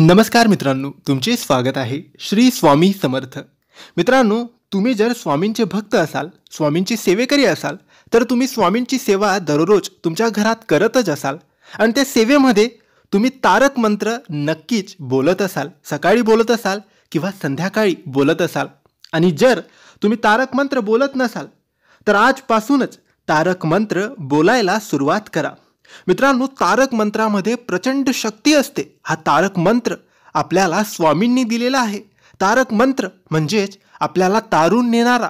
नमस्कार मित्रांनो तुमचे स्वागत आहे श्री स्वामी समर्थ मित्रांनो तुम्ही जर स्वामींचे भक्त असाल स्वामींची सेवेकरी असाल तर तुम्ही स्वामींची सेवा दररोज तुमच्या घरात करतच असाल आणि त्या सेवेमध्ये तुम्ही तारक मंत्र नक्कीच बोलत असाल सकाळी बोलत असाल किंवा संध्याकाळी बोलत असाल आणि जर तुम्ही तारक मंत्र बोलत नसाल तर आजपासूनच तारक मंत्र बोलायला सुरुवात करा मित्रांनो तारक मंत्रामध्ये प्रचंड शक्ती असते हा तारक मंत्र आपल्याला स्वामींनी दिलेला आहे तारक मंत्र म्हणजेच आपल्याला तारून नेणारा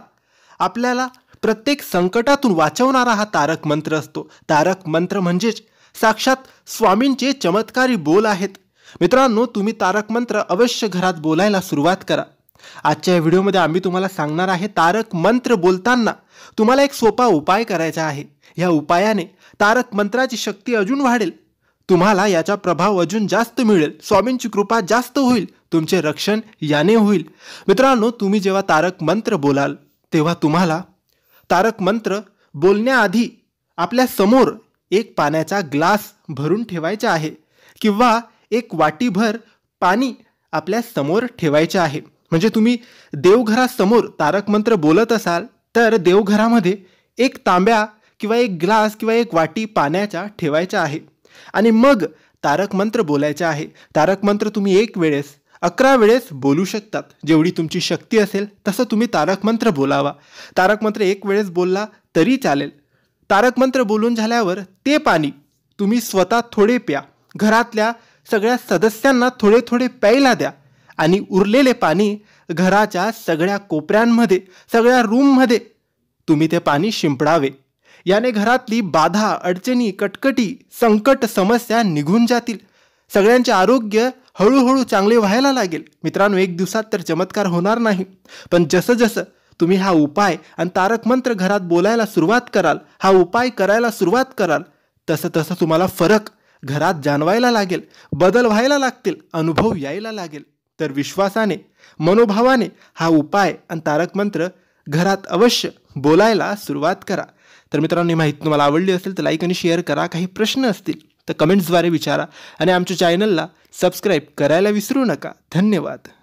आपल्याला प्रत्येक संकटातून वाचवणारा हा तारक मंत्र असतो तारक मंत्र म्हणजेच साक्षात स्वामींचे चमत्कारी बोल आहेत मित्रांनो तुम्ही तारक मंत्र अवश्य घरात बोलायला सुरुवात करा आजच्या या व्हिडिओमध्ये आम्ही तुम्हाला सांगणार आहे तारक मंत्र बोलताना तुम्हाला एक सोपा उपाय करायचा आहे या उपायाने तारक मंत्राची शक्ती अजून वाढेल तुम्हाला याचा प्रभाव अजून जास्त मिळेल स्वामींची कृपा जास्त होईल तुमचे रक्षण याने होईल मित्रांनो तुम्ही जेव्हा तारक मंत्र बोलाल तेव्हा तुम्हाला तारक मंत्र बोलण्याआधी आपल्या समोर एक पाण्याचा ग्लास भरून ठेवायचा आहे किंवा एक वाटीभर पाणी आपल्या समोर ठेवायचे आहे म्हणजे तुम्ही देवघरासमोर तारक मंत्र बोलत असाल तर देवघरामध्ये एक तांब्या किंवा एक ग्लास किंवा एक वाटी पाण्याच्या ठेवायच्या आहे आणि मग तारक मंत्र बोलायचे आहे तारक मंत्र तुम्ही एक वेळेस अकरा वेळेस बोलू शकतात जेवढी तुमची शक्ती असेल तसं तुम्ही तारक मंत्र बोलावा तारक मंत्र एक वेळेस बोलला तरी चालेल तारक मंत्र बोलून झाल्यावर ते पाणी तुम्ही स्वतः थोडे प्या घरातल्या सगळ्या सदस्यांना थोडे थोडे प्यायला द्या आणि उरलेले पाणी घराच्या सगळ्या कोपऱ्यांमध्ये सगळ्या रूममध्ये तुम्ही ते पाणी शिंपडावे याने घरातली बाधा अडचणी कटकटी संकट समस्या निघून जातील सगळ्यांचे आरोग्य हळूहळू चांगले व्हायला लागेल मित्रांनो एक दिवसात तर चमत्कार होणार नाही पण जसं जसं तुम्ही हा उपाय आणि तारक मंत्र घरात बोलायला सुरुवात कराल हा उपाय करायला सुरुवात कराल तसं तसं तुम्हाला फरक घरात जाणवायला लागेल बदल व्हायला लागतील अनुभव यायला लागेल तर विश्वासाने मनोभावाने हा उपाय आणि तारक मंत्र घरात अवश्य बोलायला सुरुवात करा तर मित्रांनो ही माहिती तुम्हाला आवडली असेल तर लाईक आणि शेअर करा काही प्रश्न असतील तर कमेंट्सद्वारे विचारा आणि आमच्या चॅनलला सबस्क्राईब करायला विसरू नका धन्यवाद